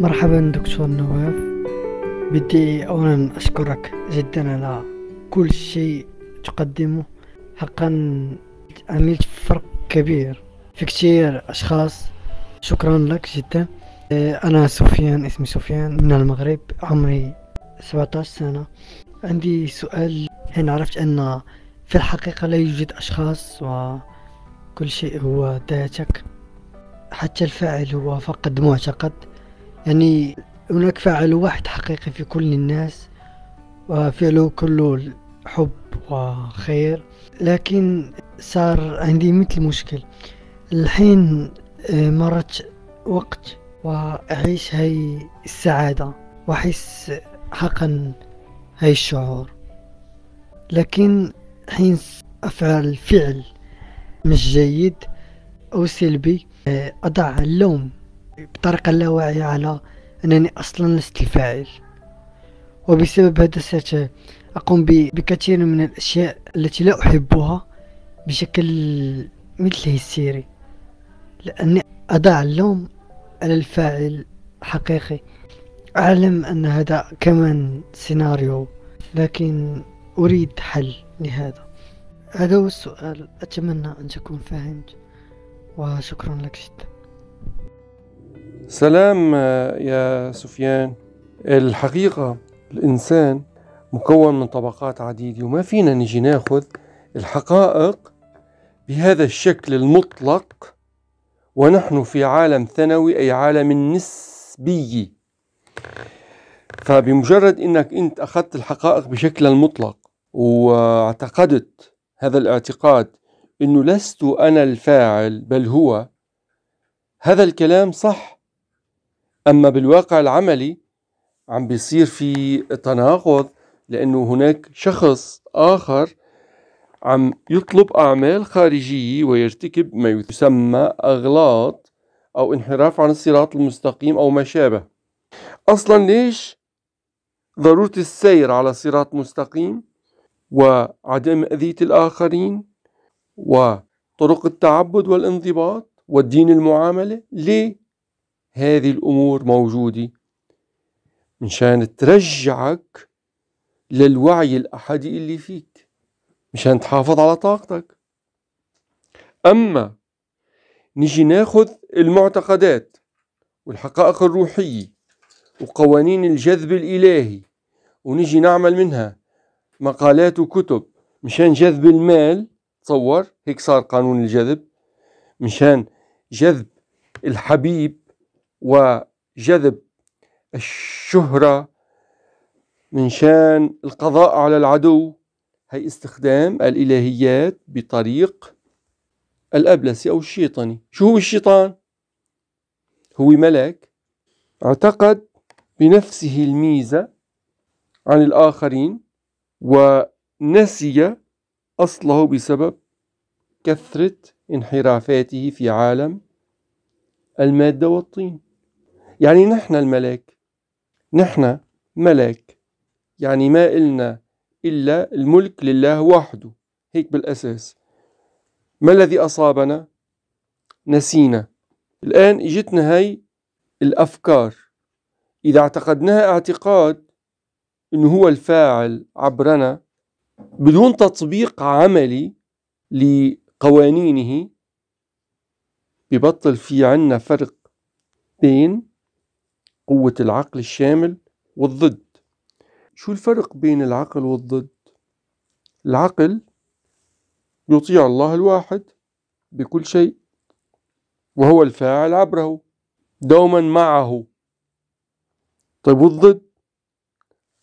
مرحبا دكتور نواف بدي اولا اشكرك جدا على كل شيء تقدمه حقا عملت فرق كبير في كثير اشخاص شكرا لك جدا آه، انا سفيان اسمي سفيان من المغرب عمري 17 سنة عندي سؤال حين عرفت ان في الحقيقة لا يوجد اشخاص وكل شيء هو ذاتك حتى الفاعل هو فقد معتقد يعني هناك فاعل واحد حقيقي في كل الناس وفعله كله حب وخير لكن صار عندي مثل مشكل الحين آه، مرت وقت وأعيش هاي السعادة وأحس حقا هاي الشعور لكن حين أفعل فعل مش جيد أو سلبي آه، أضع اللوم بطريقة لا واعية على أنني أصلا لست الفاعل وبسبب هذا سأقوم بكثير من الأشياء التي لا أحبها بشكل مثل هيستيري لأني أضع اللوم على الفاعل الحقيقي أعلم أن هذا كمان سيناريو لكن أريد حل لهذا هذا هو السؤال أتمنى أن تكون فهمت وشكرا لك جدا سلام آه، يا سفيان الحقيقة الإنسان مكون من طبقات عديدة وما فينا نجي ناخذ الحقائق بهذا الشكل المطلق ونحن في عالم ثانوي أي عالم نسبي فبمجرد أنك أنت أخذت الحقائق بشكل المطلق واعتقدت هذا الاعتقاد أنه لست أنا الفاعل بل هو هذا الكلام صح أما بالواقع العملي عم بيصير في تناقض لأنه هناك شخص آخر عم يطلب أعمال خارجية ويرتكب ما يسمى أغلاط أو انحراف عن الصراط المستقيم أو ما شابه أصلا ليش ضرورة السير على صراط مستقيم وعدم أذية الآخرين وطرق التعبد والانضباط والدين المعاملة ليه؟ هذه الأمور موجودة مشان ترجعك للوعي الأحدي اللي فيك مشان تحافظ على طاقتك أما نجي ناخذ المعتقدات والحقائق الروحية وقوانين الجذب الإلهي ونجي نعمل منها مقالات وكتب مشان جذب المال تصور هيك صار قانون الجذب مشان جذب الحبيب وجذب الشهرة من شان القضاء على العدو هي استخدام الإلهيات بطريق الأبلسي أو الشيطاني شو هو الشيطان؟ هو ملك اعتقد بنفسه الميزة عن الآخرين ونسي أصله بسبب كثرة انحرافاته في عالم المادة والطين يعني نحن الملاك نحن ملاك يعني ما إلنا إلا الملك لله وحده هيك بالأساس ما الذي أصابنا نسينا الآن إجتنا هاي الأفكار إذا اعتقدناها اعتقاد إنه هو الفاعل عبرنا بدون تطبيق عملي لقوانينه ببطل في عنا فرق بين قوة العقل الشامل والضد شو الفرق بين العقل والضد العقل يطيع الله الواحد بكل شيء وهو الفاعل عبره دوما معه طيب والضد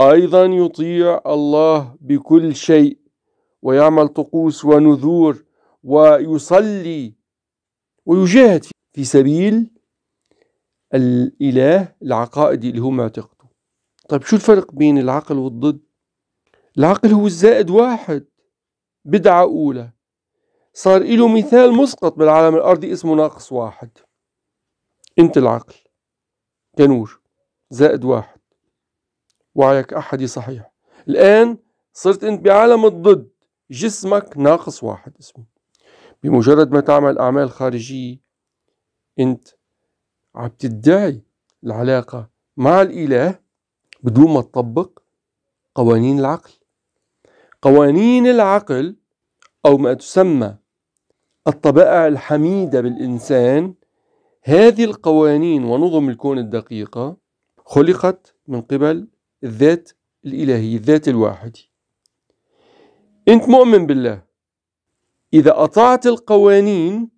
أيضا يطيع الله بكل شيء ويعمل طقوس ونذور ويصلي ويجاهد في سبيل الإله العقائدي اللي هو معتقده طيب شو الفرق بين العقل والضد العقل هو الزائد واحد بدعة أولى صار له مثال مسقط بالعالم الأرضي اسمه ناقص واحد أنت العقل تنور زائد واحد وعيك أحدي صحيح الآن صرت أنت بعالم الضد جسمك ناقص واحد اسمه بمجرد ما تعمل أعمال خارجية أنت عم تدعي العلاقة مع الإله بدون ما تطبق قوانين العقل قوانين العقل أو ما تسمى الطبائع الحميدة بالإنسان هذه القوانين ونظم الكون الدقيقة خلقت من قبل الذات الإلهية الذات الواحدة أنت مؤمن بالله إذا أطعت القوانين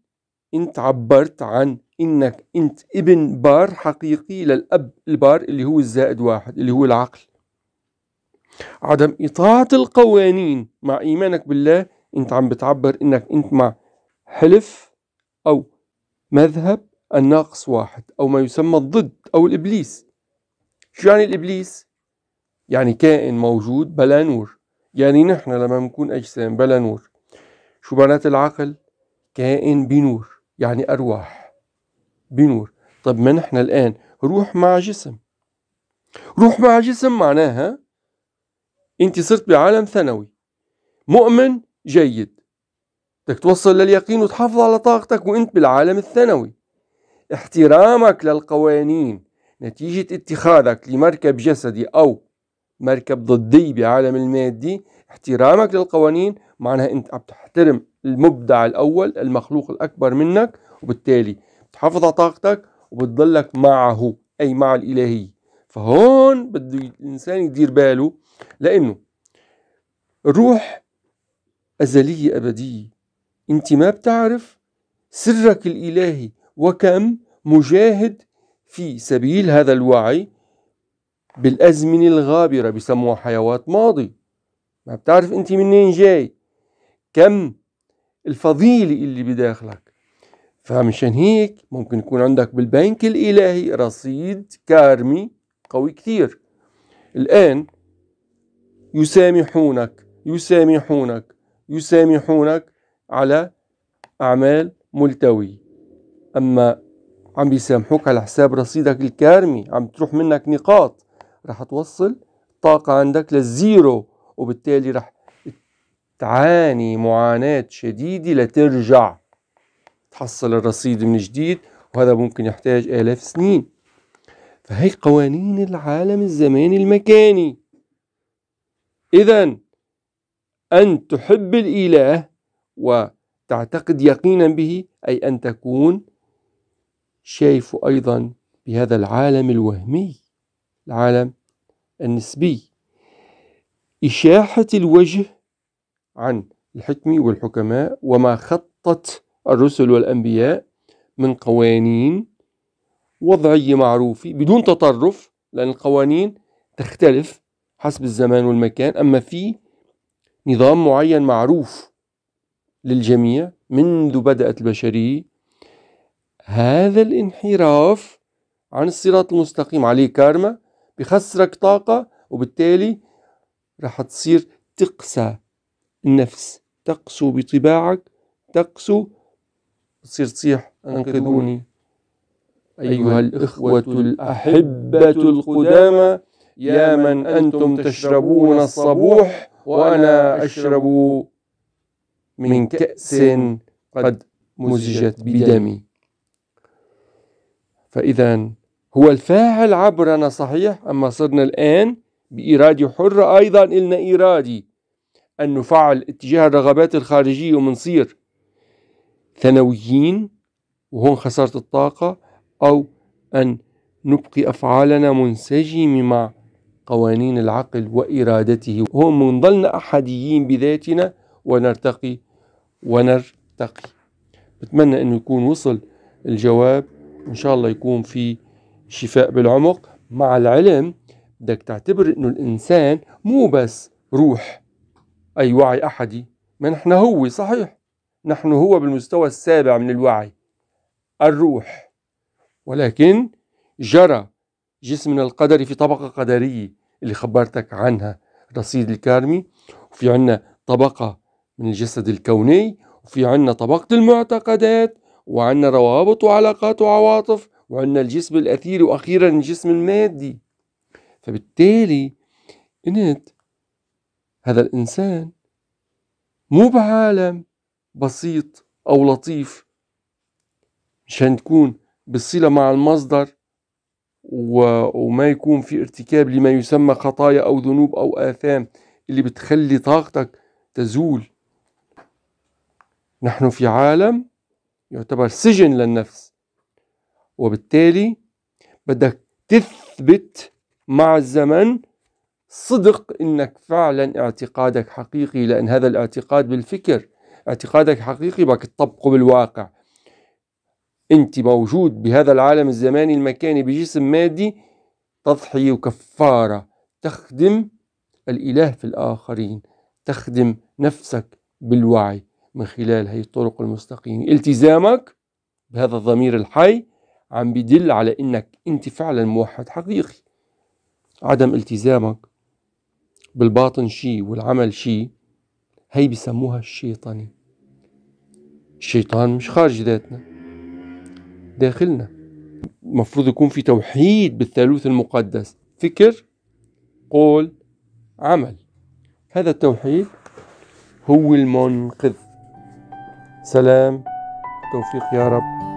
أنت عبرت عن إنك أنت ابن بار حقيقي للأب البار اللي هو الزائد واحد اللي هو العقل عدم إطاعة القوانين مع إيمانك بالله أنت عم بتعبر أنك أنت مع حلف أو مذهب الناقص واحد أو ما يسمى الضد أو الإبليس شو يعني الإبليس؟ يعني كائن موجود بلا نور يعني نحن لما نكون أجسام بلا نور شو معنات العقل؟ كائن بنور يعني أرواح بنور طب ما نحن الآن روح مع جسم روح مع جسم معناها أنت صرت بعالم ثانوي مؤمن جيد بدك توصل لليقين وتحافظ على طاقتك وانت بالعالم الثانوي احترامك للقوانين نتيجة اتخاذك لمركب جسدي أو مركب ضدي بعالم المادي احترامك للقوانين معناها انت عم تحترم المبدع الأول المخلوق الأكبر منك وبالتالي بتحافظ على طاقتك وبتضلك معه أي مع الإلهي فهون بده الإنسان يدير باله لأنه الروح أزلية أبدية أنت ما بتعرف سرك الإلهي وكم مجاهد في سبيل هذا الوعي بالأزمنة الغابرة بسموها حيوات ماضي ما بتعرف أنت منين جاي كم الفضيلة اللي بداخلك فمشان هيك ممكن يكون عندك بالبنك الإلهي رصيد كارمي قوي كثير الآن يسامحونك يسامحونك يسامحونك على أعمال ملتوية أما عم بيسامحوك على حساب رصيدك الكارمي عم تروح منك نقاط رح توصل طاقة عندك للزيرو وبالتالي رح تعاني معاناة شديدة لترجع تحصل الرصيد من جديد وهذا ممكن يحتاج آلاف سنين فهي قوانين العالم الزماني المكاني إذا أن تحب الإله وتعتقد يقينا به أي أن تكون شايف أيضا بهذا العالم الوهمي العالم النسبي إشاحة الوجه عن الحكم والحكماء وما خطت الرسل والأنبياء من قوانين وضعية معروفة بدون تطرف لأن القوانين تختلف حسب الزمان والمكان أما في نظام معين معروف للجميع منذ بدأت البشرية هذا الانحراف عن الصراط المستقيم عليه كارما بخسرك طاقة وبالتالي رح تصير تقسى النفس تقسو بطباعك تقسو بتصير تصيح أنقذوني أيها الإخوة الأحبة القدامى يا من أنتم تشربون الصبوح وأنا أشرب من كأس قد مزجت بدمي فإذا هو الفاعل عبرنا صحيح أما صرنا الآن بإرادة حرة أيضا إلنا إرادي أن نفعل اتجاه الرغبات الخارجية ومنصير ثانويين وهون خسارة الطاقة أو أن نبقي أفعالنا منسجمة مع قوانين العقل وإرادته هون منضلنا أحديين بذاتنا ونرتقي ونرتقي بتمنى أنه يكون وصل الجواب إن شاء الله يكون في شفاء بالعمق مع العلم بدك تعتبر أنه الإنسان مو بس روح أي وعي أحدي ما نحن هو صحيح نحن هو بالمستوى السابع من الوعي الروح ولكن جرى جسمنا القدري في طبقة قدرية اللي خبرتك عنها رصيد الكارمي وفي عنا طبقة من الجسد الكوني وفي عنا طبقة المعتقدات وعنا روابط وعلاقات وعواطف وعنا الجسم الأثيري وأخيرا الجسم المادي فبالتالي انت هذا الإنسان مو بعالم بسيط أو لطيف مش هنكون بالصلة مع المصدر وما يكون في ارتكاب لما يسمى خطايا أو ذنوب أو آثام اللي بتخلي طاقتك تزول نحن في عالم يعتبر سجن للنفس وبالتالي بدك تثبت مع الزمن صدق انك فعلا اعتقادك حقيقي لان هذا الاعتقاد بالفكر اعتقادك حقيقي بك تطبقه بالواقع انت موجود بهذا العالم الزماني المكاني بجسم مادي تضحية وكفارة تخدم الإله في الآخرين تخدم نفسك بالوعي من خلال هي الطرق المستقيمة التزامك بهذا الضمير الحي عم بدل على انك انت فعلا موحد حقيقي عدم التزامك بالباطن شيء والعمل شيء هي بسموها الشيطاني الشيطان مش خارج ذاتنا داخلنا المفروض يكون في توحيد بالثالوث المقدس فكر قول عمل هذا التوحيد هو المنقذ سلام توفيق يا رب